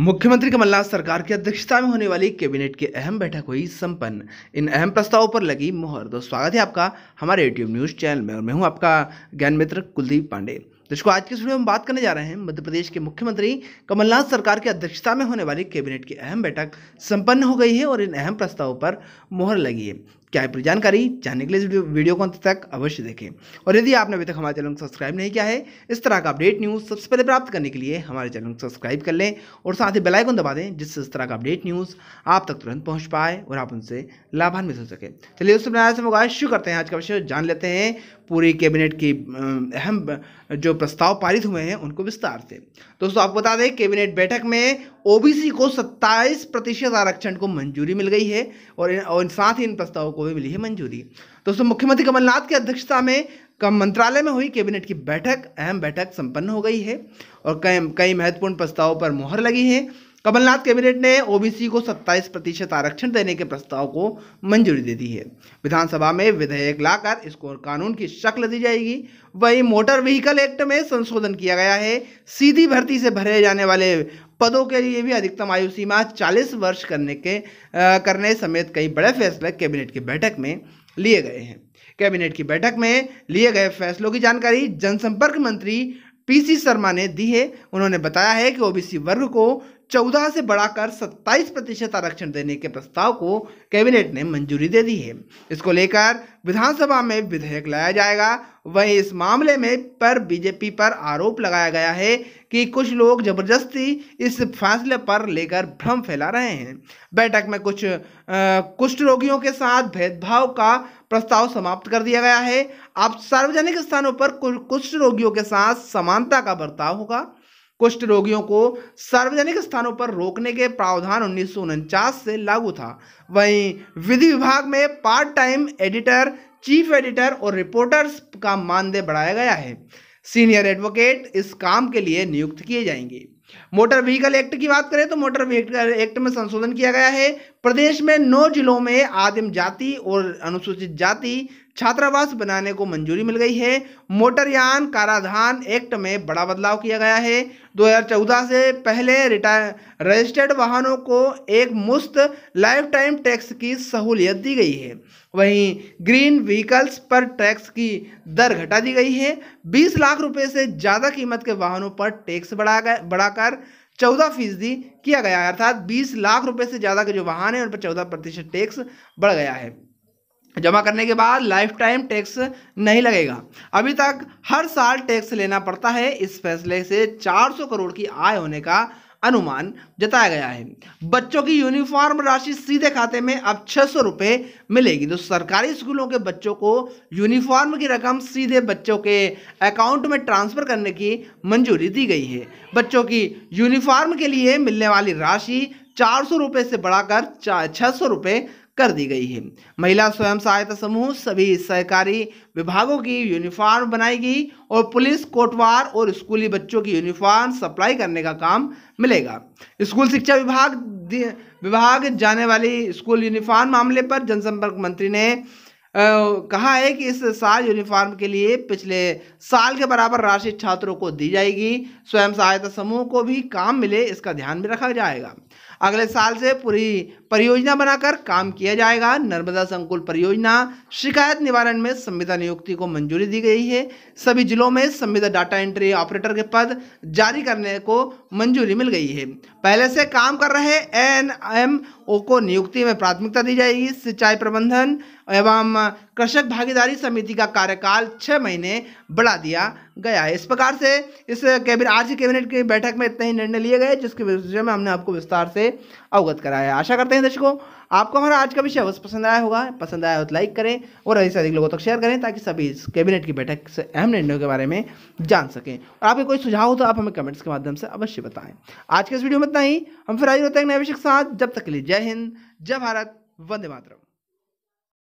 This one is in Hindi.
मुख्यमंत्री कमलनाथ सरकार की अध्यक्षता में होने वाली कैबिनेट की अहम बैठक हुई संपन्न इन अहम प्रस्तावों पर लगी मोहर दो स्वागत है आपका हमारे यूट्यूब न्यूज चैनल में और मैं हूं आपका ज्ञान मित्र कुलदीप पांडे जिसको आज के वीडियो में बात करने जा रहे हैं मध्य प्रदेश के मुख्यमंत्री कमलनाथ सरकार की अध्यक्षता में होने वाली कैबिनेट की अहम बैठक संपन्न हो गई है और इन अहम प्रस्तावों पर मोहर लगी है क्या है पूरी जानकारी जानने के लिए इस वीडियो को अंत तक अवश्य देखें और यदि आपने अभी तक हमारे चैनल को सब्सक्राइब नहीं किया है इस तरह का अपडेट न्यूज़ सबसे पहले प्राप्त करने के लिए हमारे चैनल को सब्सक्राइब कर लें और साथ ही बेलाइकन दबा दें जिससे इस तरह का अपडेट न्यूज़ आप तक तुरंत पहुँच पाए और आप उनसे लाभान्वित हो सके चलिए दोस्तों बनाया से शुरू करते हैं आज का विषय जान लेते हैं पूरी कैबिनेट की अहम जो प्रस्ताव पारित हुए हैं उनको विस्तार से दोस्तों आपको बता दें कैबिनेट बैठक में ओबीसी को 27 प्रतिशत आरक्षण को मंजूरी मिल गई है और और साथ ही इन प्रस्तावों को भी मिली है मंजूरी दोस्तों मुख्यमंत्री कमलनाथ की अध्यक्षता में कम मंत्रालय में हुई कैबिनेट की बैठक अहम बैठक संपन्न हो गई है और कई कई महत्वपूर्ण प्रस्तावों पर मोहर लगी है कमलनाथ कैबिनेट ने ओबीसी को 27 प्रतिशत आरक्षण देने के प्रस्ताव को मंजूरी दे दी है विधानसभा में विधेयक लाकर इसको कानून की शक्ल दी जाएगी वहीं मोटर व्हीकल एक्ट में संशोधन किया गया है सीधी भर्ती से भरे जाने वाले पदों के लिए भी अधिकतम आयु सीमा 40 वर्ष करने के आ, करने समेत कई बड़े फैसले कैबिनेट की बैठक में लिए गए हैं कैबिनेट की बैठक में लिए गए फैसलों की जानकारी जनसंपर्क मंत्री पीसी शर्मा ने दी है उन्होंने बताया है कि ओबीसी वर्ग को चौदह से बढ़ाकर सत्ताईस प्रतिशत आरक्षण देने के प्रस्ताव को कैबिनेट ने मंजूरी दे दी है इसको लेकर विधानसभा में विधेयक लाया जाएगा वहीं इस मामले में पर बीजेपी पर आरोप लगाया गया है कि कुछ लोग जबरदस्ती इस फैसले पर लेकर भ्रम फैला रहे हैं बैठक में कुछ कुष्ठ रोगियों के साथ भेदभाव का प्रस्ताव समाप्त कर दिया गया है अब सार्वजनिक स्थानों पर कुष्ठ रोगियों के साथ समानता का बर्ताव होगा कुष्ठ रोगियों को सार्वजनिक स्थानों पर रोकने के प्रावधान उन्नीस से लागू था वहीं विधि विभाग में part time editor chief editor और रिपोर्टर्स का मानदेय बढ़ाया गया है सीनियर एडवोकेट इस काम के लिए नियुक्त किए जाएंगे मोटर व्हीकल एक्ट की बात करें तो मोटर व्हीकल एक्ट में संशोधन किया गया है प्रदेश में नौ जिलों में आदिम जाति और अनुसूचित जाति छात्रावास बनाने को मंजूरी मिल गई है मोटरयान कराधान एक्ट में बड़ा बदलाव किया गया है 2014 से पहले रिटायर रजिस्टर्ड वाहनों को एक मुफ्त लाइफ टाइम टैक्स की सहूलियत दी गई है वहीं ग्रीन व्हीकल्स पर टैक्स की दर घटा दी गई है 20 लाख रुपए से ज़्यादा कीमत के वाहनों पर टैक्स बढ़ा बढ़ाकर चौदह फीसदी किया गया है अर्थात बीस लाख रुपए से ज़्यादा के जो वाहन हैं उन पर चौदह प्रतिशत टैक्स बढ़ गया है जमा करने के बाद लाइफ टाइम टैक्स नहीं लगेगा अभी तक हर साल टैक्स लेना पड़ता है इस फैसले से 400 करोड़ की आय होने का अनुमान जताया गया है बच्चों की यूनिफॉर्म राशि सीधे खाते में अब छः सौ रुपये मिलेगी तो सरकारी स्कूलों के बच्चों को यूनिफॉर्म की रकम सीधे बच्चों के अकाउंट में ट्रांसफ़र करने की मंजूरी दी गई है बच्चों की यूनिफॉर्म के लिए मिलने वाली राशि चार सौ रुपये से बढ़ाकर छः सौ रुपये कर दी गई है महिला स्वयं सहायता समूह सभी सहकारी विभागों की यूनिफॉर्म बनाएगी और पुलिस कोटवार और स्कूली बच्चों की यूनिफॉर्म सप्लाई करने का काम मिलेगा स्कूल शिक्षा विभाग विभाग जाने वाली स्कूल यूनिफॉर्म मामले पर जनसंपर्क मंत्री ने कहा है कि इस साल यूनिफॉर्म के लिए पिछले साल के बराबर राशि छात्रों को दी जाएगी स्वयं सहायता समूह को भी काम मिले इसका ध्यान भी रखा जाएगा अगले साल से पूरी परियोजना बनाकर काम किया जाएगा नर्मदा संकुल परियोजना शिकायत निवारण में संविदा नियुक्ति को मंजूरी दी गई है सभी जिलों में संविदा डाटा एंट्री ऑपरेटर के पद जारी करने को मंजूरी मिल गई है पहले से काम कर रहे एन एम ओ को नियुक्ति में प्राथमिकता दी जाएगी सिंचाई प्रबंधन एवं कृषक भागीदारी समिति का कार्यकाल छः महीने बढ़ा दिया गया है इस प्रकार से इस कैबिनेट आज कैबिनेट की बैठक में इतने ही निर्णय लिए गए जिसके विषय में हमने आपको विस्तार विस्तार से अवगत कराया आशा करते हैं दर्शकों आपको हमारा आज का विषय अवश्य पसंद आया होगा पसंद आया हो तो लाइक करें और अधिक से अधिक लोगों तक शेयर करें ताकि सभी इस कैबिनेट की बैठक से अहम निर्णयों के बारे में जान सकें और आपके कोई सुझाव हो तो आप हमें कमेंट्स के माध्यम से अवश्य बताएं आज के इस वीडियो में इतना ही हम फिर हाजिर होते हैं नए विषय के साथ जब तक के लिए जय हिंद जय भारत वंदे मातरम